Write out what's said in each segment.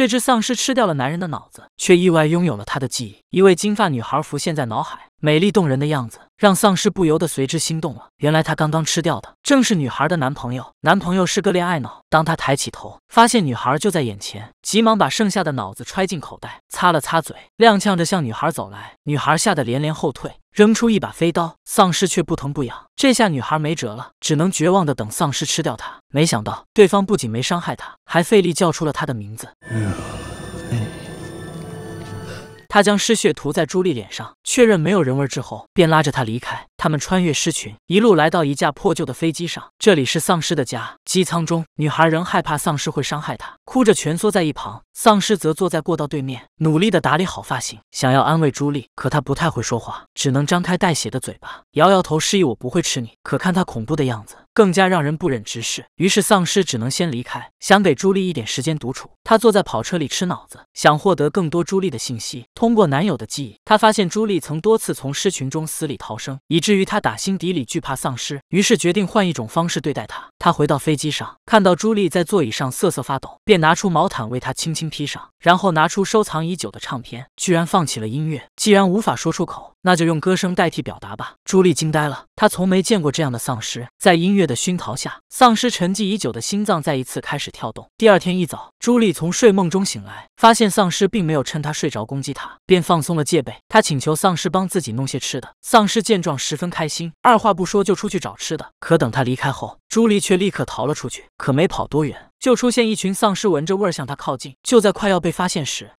这只丧尸吃掉了男人的脑子，却意外拥有了他的记忆。一位金发女孩浮现在脑海，美丽动人的样子让丧尸不由得随之心动了。原来他刚刚吃掉的正是女孩的男朋友，男朋友是个恋爱脑。当他抬起头，发现女孩就在眼前，急忙把剩下的脑子揣进口袋，擦了擦嘴，踉跄着向女孩走来。女孩吓得连连后退。扔出一把飞刀，丧尸却不疼不痒。这下女孩没辙了，只能绝望的等丧尸吃掉她。没想到，对方不仅没伤害她，还费力叫出了她的名字。嗯他将尸血涂在朱莉脸上，确认没有人味之后，便拉着她离开。他们穿越尸群，一路来到一架破旧的飞机上，这里是丧尸的家。机舱中，女孩仍害怕丧尸会伤害她，哭着蜷缩在一旁。丧尸则坐在过道对面，努力的打理好发型，想要安慰朱莉。可他不太会说话，只能张开带血的嘴巴，摇摇头示意我不会吃你。可看他恐怖的样子。更加让人不忍直视，于是丧尸只能先离开，想给朱莉一点时间独处。她坐在跑车里吃脑子，想获得更多朱莉的信息，通过男友的记忆，她发现朱莉曾多次从尸群中死里逃生，以至于她打心底里惧怕丧尸，于是决定换一种方式对待他。她回到飞机上，看到朱莉在座椅上瑟瑟发抖，便拿出毛毯为她轻轻披上，然后拿出收藏已久的唱片，居然放起了音乐。既然无法说出口。那就用歌声代替表达吧。朱莉惊呆了，她从没见过这样的丧尸。在音乐的熏陶下，丧尸沉寂已久的心脏再一次开始跳动。第二天一早，朱莉从睡梦中醒来，发现丧尸并没有趁她睡着攻击她，便放松了戒备。她请求丧尸帮自己弄些吃的，丧尸见状十分开心，二话不说就出去找吃的。可等他离开后，朱莉却立刻逃了出去。可没跑多远，就出现一群丧尸闻着味儿向他靠近。就在快要被发现时，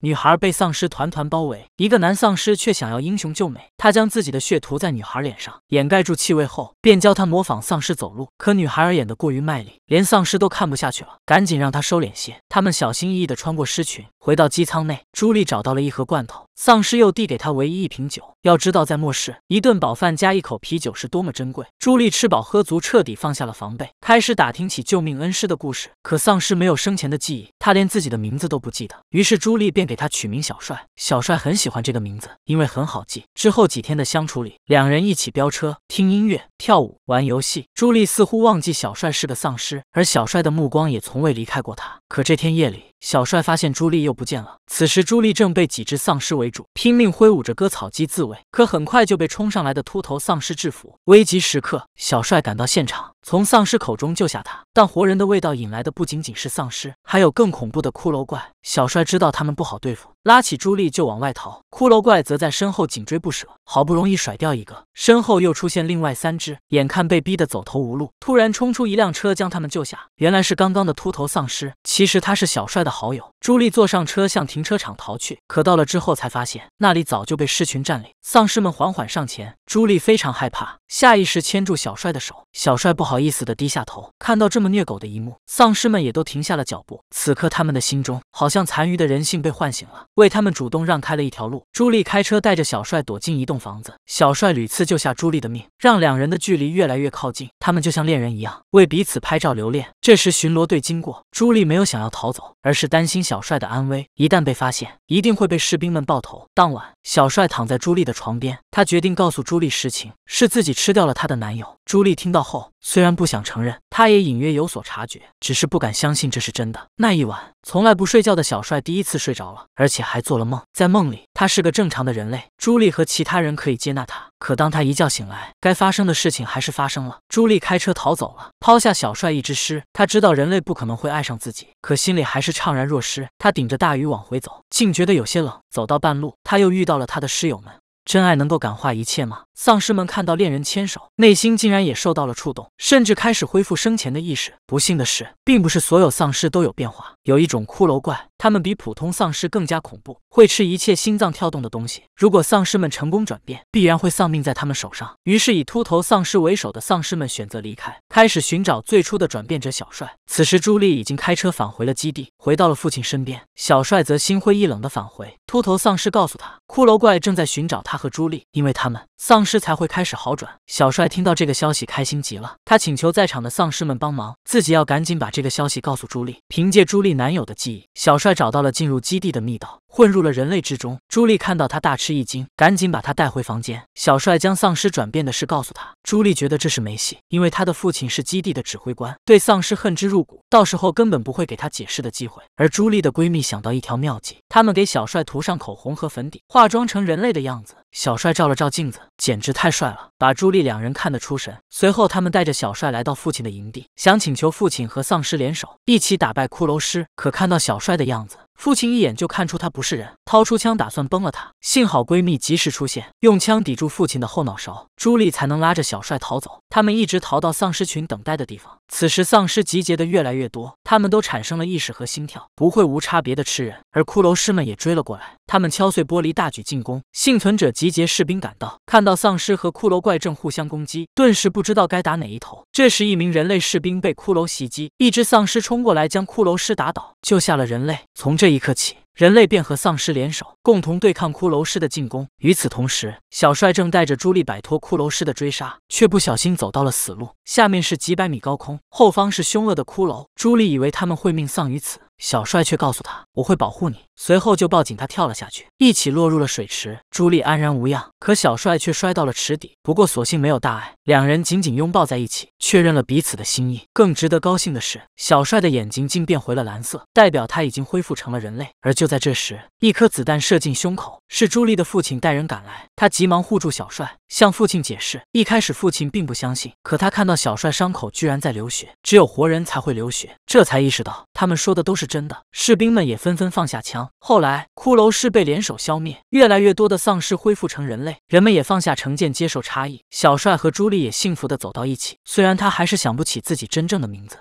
女孩被丧尸团团包围，一个男丧尸却想要英雄救美。他将自己的血涂在女孩脸上，掩盖住气味后，便教她模仿丧尸走路。可女孩儿演得过于卖力，连丧尸都看不下去了，赶紧让她收敛些。他们小心翼翼地穿过尸群，回到机舱内。朱莉找到了一盒罐头，丧尸又递给她唯一一瓶酒。要知道，在末世，一顿饱饭加一口啤酒是多么珍贵。朱莉吃饱喝足，彻底放下了防备，开始打听起救命恩师的故事。可丧尸没有生前的记忆。他连自己的名字都不记得，于是朱莉便给他取名小帅。小帅很喜欢这个名字，因为很好记。之后几天的相处里，两人一起飙车、听音乐、跳舞、玩游戏。朱莉似乎忘记小帅是个丧尸，而小帅的目光也从未离开过他。可这天夜里，小帅发现朱莉又不见了。此时朱莉正被几只丧尸围住，拼命挥舞着割草机自卫，可很快就被冲上来的秃头丧尸制服。危急时刻，小帅赶到现场。从丧尸口中救下他，但活人的味道引来的不仅仅是丧尸，还有更恐怖的骷髅怪。小帅知道他们不好对付，拉起朱莉就往外逃。骷髅怪则在身后紧追不舍。好不容易甩掉一个，身后又出现另外三只。眼看被逼得走投无路，突然冲出一辆车将他们救下。原来是刚刚的秃头丧尸，其实他是小帅的好友。朱莉坐上车向停车场逃去，可到了之后才发现那里早就被狮群占领。丧尸们缓缓上前，朱莉非常害怕，下意识牵住小帅的手。小帅不好意思的低下头，看到这么虐狗的一幕，丧尸们也都停下了脚步。此刻他们的心中好像。让残余的人性被唤醒了，为他们主动让开了一条路。朱莉开车带着小帅躲进一栋房子，小帅屡次救下朱莉的命，让两人的距离越来越靠近。他们就像恋人一样，为彼此拍照留恋。这时巡逻队经过，朱莉没有想要逃走，而是担心小帅的安危，一旦被发现，一定会被士兵们爆头。当晚，小帅躺在朱莉的床边，他决定告诉朱莉实情，是自己吃掉了她的男友。朱莉听到后。虽然不想承认，他也隐约有所察觉，只是不敢相信这是真的。那一晚，从来不睡觉的小帅第一次睡着了，而且还做了梦。在梦里，他是个正常的人类，朱莉和其他人可以接纳他。可当他一觉醒来，该发生的事情还是发生了。朱莉开车逃走了，抛下小帅一只尸。他知道人类不可能会爱上自己，可心里还是怅然若失。他顶着大雨往回走，竟觉得有些冷。走到半路，他又遇到了他的室友们。真爱能够感化一切吗？丧尸们看到恋人牵手，内心竟然也受到了触动，甚至开始恢复生前的意识。不幸的是，并不是所有丧尸都有变化，有一种骷髅怪，他们比普通丧尸更加恐怖，会吃一切心脏跳动的东西。如果丧尸们成功转变，必然会丧命在他们手上。于是，以秃头丧尸为首的丧尸们选择离开，开始寻找最初的转变者小帅。此时，朱莉已经开车返回了基地，回到了父亲身边。小帅则心灰意冷地返回。秃头丧尸告诉他，骷髅怪正在寻找他和朱莉，因为他们丧。尸才会开始好转。小帅听到这个消息，开心极了。他请求在场的丧尸们帮忙，自己要赶紧把这个消息告诉朱莉。凭借朱莉男友的记忆，小帅找到了进入基地的密道。混入了人类之中，朱莉看到他大吃一惊，赶紧把他带回房间。小帅将丧尸转变的事告诉他，朱莉觉得这是没戏，因为他的父亲是基地的指挥官，对丧尸恨之入骨，到时候根本不会给他解释的机会。而朱莉的闺蜜想到一条妙计，他们给小帅涂上口红和粉底，化妆成人类的样子。小帅照了照镜子，简直太帅了，把朱莉两人看得出神。随后，他们带着小帅来到父亲的营地，想请求父亲和丧尸联手，一起打败骷髅师。可看到小帅的样子。父亲一眼就看出他不是人，掏出枪打算崩了他。幸好闺蜜及时出现，用枪抵住父亲的后脑勺，朱莉才能拉着小帅逃走。他们一直逃到丧尸群等待的地方。此时丧尸集结的越来越多，他们都产生了意识和心跳，不会无差别的吃人。而骷髅师们也追了过来，他们敲碎玻璃，大举进攻。幸存者集结士兵赶到，看到丧尸和骷髅怪正互相攻击，顿时不知道该打哪一头。这时一名人类士兵被骷髅袭击，一只丧尸冲过来将骷髅师打倒，救下了人类。从这。这一刻起，人类便和丧尸联手，共同对抗骷髅师的进攻。与此同时，小帅正带着朱莉摆脱骷髅师的追杀，却不小心走到了死路。下面是几百米高空，后方是凶恶的骷髅。朱莉以为他们会命丧于此。小帅却告诉他：“我会保护你。”随后就抱紧他跳了下去，一起落入了水池。朱莉安然无恙，可小帅却摔到了池底。不过所幸没有大碍，两人紧紧拥抱在一起，确认了彼此的心意。更值得高兴的是，小帅的眼睛竟变回了蓝色，代表他已经恢复成了人类。而就在这时，一颗子弹射进胸口。是朱莉的父亲带人赶来，他急忙护住小帅，向父亲解释。一开始父亲并不相信，可他看到小帅伤口居然在流血，只有活人才会流血，这才意识到他们说的都是。真的，士兵们也纷纷放下枪。后来，骷髅师被联手消灭，越来越多的丧尸恢复成人类，人们也放下成见，接受差异。小帅和朱莉也幸福地走到一起，虽然他还是想不起自己真正的名字。